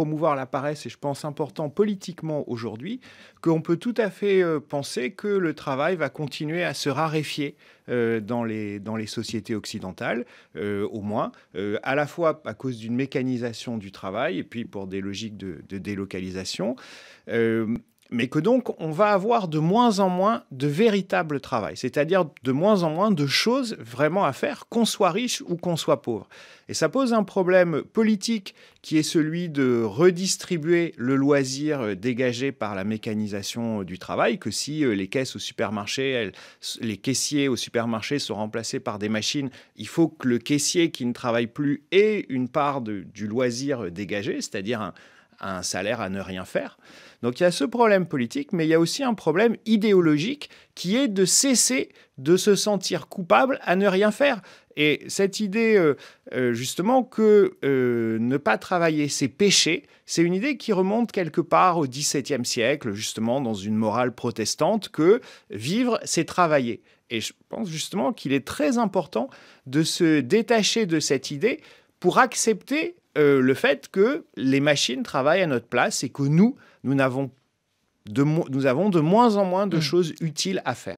promouvoir la paresse, et je pense important politiquement aujourd'hui, qu'on peut tout à fait euh, penser que le travail va continuer à se raréfier euh, dans, les, dans les sociétés occidentales, euh, au moins, à la fois à cause d'une mécanisation du travail et puis pour des logiques de, délocalisation mais que donc on va avoir de moins en moins de véritable travail, c'est-à-dire de moins en moins de choses vraiment à faire, qu'on soit riche ou qu'on soit pauvre. Et ça pose un problème politique qui est celui de redistribuer le loisir euh, dégagé par la mécanisation euh, du travail, que si euh, les caisses au supermarché, les caissiers au supermarché sont remplacés par des machines, il faut que le caissier qui ne travaille plus ait une part du loisir dégagé, c'est-à-dire un un salaire à ne rien faire. Donc il y a ce problème politique, mais il y a aussi un problème idéologique qui est de cesser de se sentir coupable à ne rien faire. Et cette idée, euh, euh, justement, que euh, ne pas travailler, c'est péché, c'est une idée qui remonte quelque part au XVIIe siècle, justement, dans une morale protestante, que vivre, c'est travailler. Et je pense justement qu'il est très important de se détacher de cette idée pour accepter euh, le fait que les machines travaillent à notre place et que nous, nous, avons de, nous avons de moins en moins de mm. choses utiles à faire.